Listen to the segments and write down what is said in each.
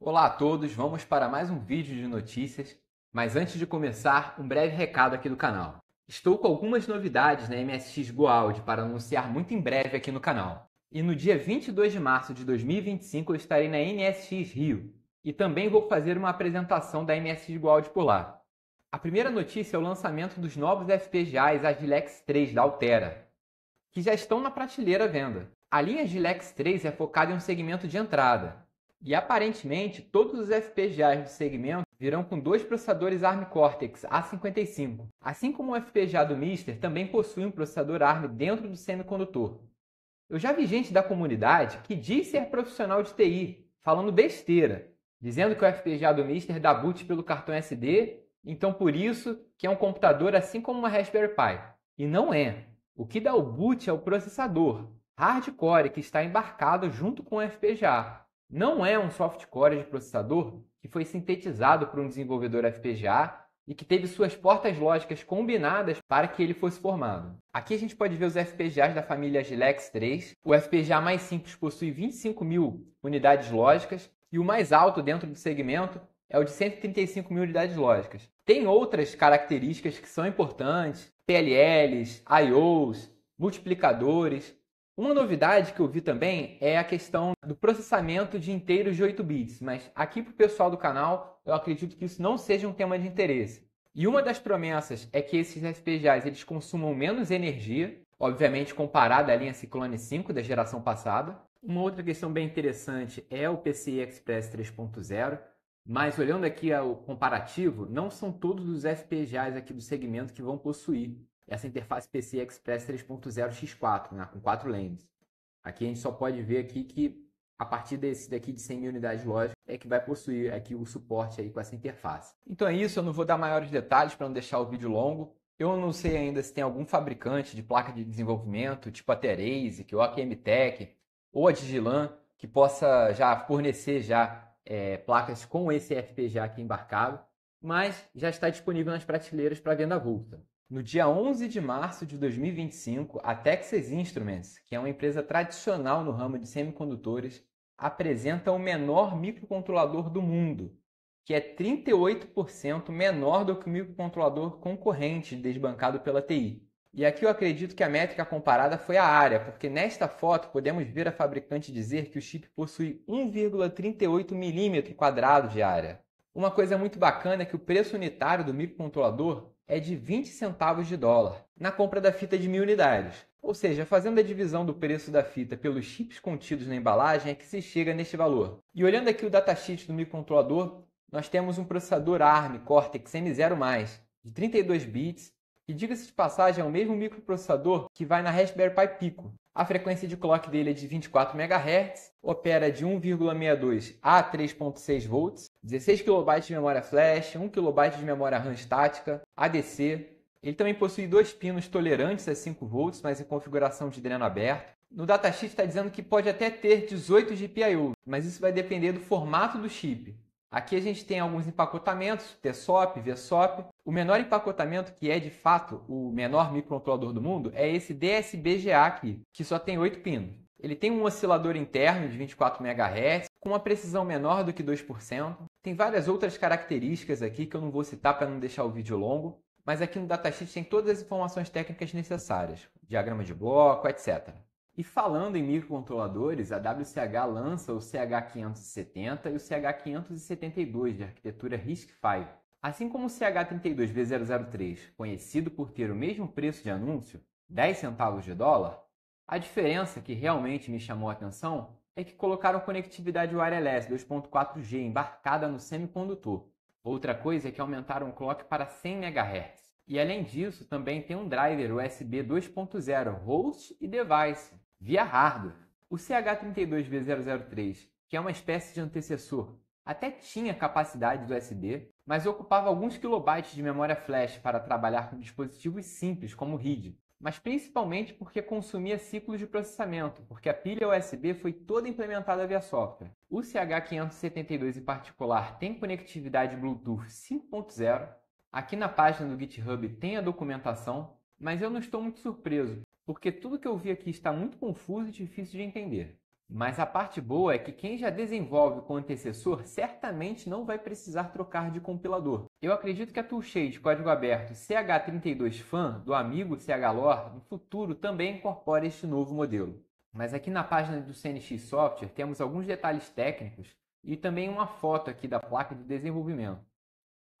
Olá a todos, vamos para mais um vídeo de notícias, mas antes de começar, um breve recado aqui do canal. Estou com algumas novidades na MSX Gold para anunciar muito em breve aqui no canal. E no dia 22 de março de 2025 eu estarei na MSX Rio e também vou fazer uma apresentação da MSX Gold por lá. A primeira notícia é o lançamento dos novos FPGAs Agilex 3 da Altera, que já estão na prateleira à venda. A linha Agilex 3 é focada em um segmento de entrada, e aparentemente, todos os FPGAs do segmento virão com dois processadores ARM Cortex A55, assim como o FPGA do Mister também possui um processador ARM dentro do semicondutor. Eu já vi gente da comunidade que diz ser profissional de TI, falando besteira, dizendo que o FPGA do Mister dá boot pelo cartão SD, então por isso que é um computador assim como uma Raspberry Pi. E não é. O que dá o boot é o processador, hardcore que está embarcado junto com o FPGA não é um softcore de processador que foi sintetizado por um desenvolvedor FPGA e que teve suas portas lógicas combinadas para que ele fosse formado. Aqui a gente pode ver os FPGAs da família Gilex 3. O FPGA mais simples possui 25 mil unidades lógicas e o mais alto dentro do segmento é o de 135 mil unidades lógicas. Tem outras características que são importantes, PLLs, IOs, multiplicadores, uma novidade que eu vi também é a questão do processamento de inteiros de 8 bits, mas aqui para o pessoal do canal, eu acredito que isso não seja um tema de interesse. E uma das promessas é que esses FPGAs eles consumam menos energia, obviamente comparado à linha Cyclone 5 da geração passada. Uma outra questão bem interessante é o PCI Express 3.0, mas olhando aqui o comparativo, não são todos os FPGAs aqui do segmento que vão possuir essa interface PCI Express 3.0 X4, né, com quatro lanes. Aqui a gente só pode ver aqui que a partir desse daqui de 100 mil unidades lógicas é que vai possuir aqui o suporte aí com essa interface. Então é isso, eu não vou dar maiores detalhes para não deixar o vídeo longo. Eu não sei ainda se tem algum fabricante de placa de desenvolvimento, tipo a Terasic ou a QMTech ou a Digilan, que possa já fornecer já é, placas com esse FPGA aqui embarcado, mas já está disponível nas prateleiras para venda avulsa. No dia 11 de março de 2025, a Texas Instruments, que é uma empresa tradicional no ramo de semicondutores, apresenta o menor microcontrolador do mundo, que é 38% menor do que o microcontrolador concorrente desbancado pela TI. E aqui eu acredito que a métrica comparada foi a área, porque nesta foto podemos ver a fabricante dizer que o chip possui 1,38 milímetro quadrado de área. Uma coisa muito bacana é que o preço unitário do microcontrolador é de 20 centavos de dólar na compra da fita de mil unidades. Ou seja, fazendo a divisão do preço da fita pelos chips contidos na embalagem é que se chega neste valor. E olhando aqui o datasheet do microcontrolador, nós temos um processador ARM Cortex M0+, de 32 bits, e diga-se de passagem, é o mesmo microprocessador que vai na Raspberry Pi Pico. A frequência de clock dele é de 24 MHz, opera de 1,62 a 3,6 volts, 16 KB de memória flash, 1 KB de memória RAM estática, ADC. Ele também possui dois pinos tolerantes a 5 volts, mas em configuração de dreno aberto. No datasheet está dizendo que pode até ter 18 GPIO, mas isso vai depender do formato do chip. Aqui a gente tem alguns empacotamentos, TSOP, VSOP. O menor empacotamento, que é de fato o menor microcontrolador do mundo, é esse DSBGA aqui, que só tem 8 pinos. Ele tem um oscilador interno de 24 MHz, com uma precisão menor do que 2%. Tem várias outras características aqui que eu não vou citar para não deixar o vídeo longo, mas aqui no datasheet tem todas as informações técnicas necessárias, diagrama de bloco, etc. E falando em microcontroladores, a WCH lança o CH570 e o CH572 de arquitetura RISC-V. Assim como o CH32B003, conhecido por ter o mesmo preço de anúncio, 10 centavos de dólar, a diferença que realmente me chamou a atenção é que colocaram conectividade wireless 2.4G embarcada no semicondutor. Outra coisa é que aumentaram o clock para 100 MHz. E além disso, também tem um driver USB 2.0 host e device, via hardware. O CH32V003, que é uma espécie de antecessor, até tinha capacidade do SD, mas ocupava alguns kilobytes de memória flash para trabalhar com dispositivos simples como o RID, mas principalmente porque consumia ciclos de processamento, porque a pilha USB foi toda implementada via software. O CH572 em particular tem conectividade Bluetooth 5.0. Aqui na página do GitHub tem a documentação, mas eu não estou muito surpreso, porque tudo que eu vi aqui está muito confuso e difícil de entender. Mas a parte boa é que quem já desenvolve com o antecessor certamente não vai precisar trocar de compilador. Eu acredito que a Toolchain de código aberto CH32Fan do amigo CHLore no futuro também incorpora este novo modelo. Mas aqui na página do CNX Software temos alguns detalhes técnicos e também uma foto aqui da placa de desenvolvimento.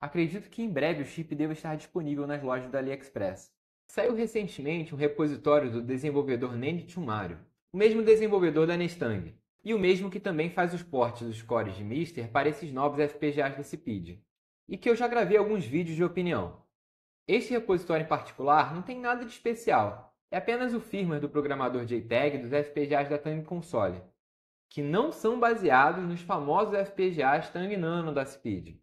Acredito que em breve o chip deva estar disponível nas lojas da AliExpress. Saiu recentemente um repositório do desenvolvedor Nene Tumário, o mesmo desenvolvedor da Nestang, e o mesmo que também faz os portes dos cores de Mister para esses novos FPGAs da CPID, e que eu já gravei alguns vídeos de opinião. Este repositório em particular não tem nada de especial, é apenas o firmware do programador JTAG dos FPGAs da Tang Console, que não são baseados nos famosos FPGAs Tang Nano da CPID.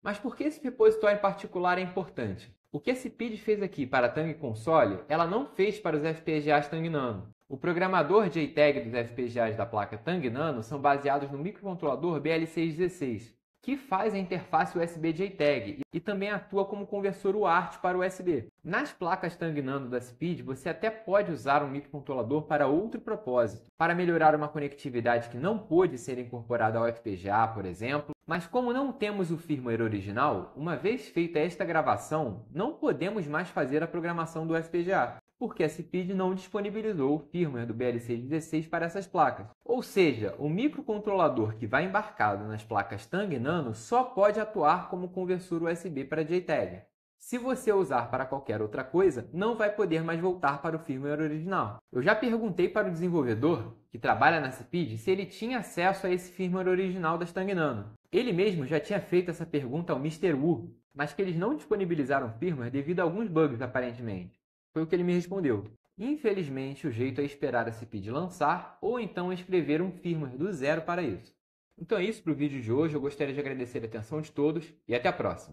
Mas por que esse repositório em particular é importante? O que a CPID fez aqui para a Tang Console, ela não fez para os FPGAs Tang Nano. O programador JTAG dos FPGAs da placa Tang Nano são baseados no microcontrolador BL616, que faz a interface USB JTAG e também atua como conversor UART para USB. Nas placas Tang da Speed, você até pode usar um microcontrolador para outro propósito, para melhorar uma conectividade que não pôde ser incorporada ao FPGA, por exemplo, mas como não temos o firmware original, uma vez feita esta gravação, não podemos mais fazer a programação do FPGA porque a CPID não disponibilizou o firmware do BLC16 para essas placas. Ou seja, o microcontrolador que vai embarcado nas placas Tang Nano só pode atuar como conversor USB para JTAG. Se você usar para qualquer outra coisa, não vai poder mais voltar para o firmware original. Eu já perguntei para o desenvolvedor, que trabalha na CPID, se ele tinha acesso a esse firmware original da Tang Nano. Ele mesmo já tinha feito essa pergunta ao Mr. Wu, mas que eles não disponibilizaram firmware devido a alguns bugs aparentemente. Foi o que ele me respondeu. Infelizmente, o jeito é esperar a CPID lançar ou então escrever um firmware do zero para isso. Então é isso para o vídeo de hoje. Eu gostaria de agradecer a atenção de todos e até a próxima.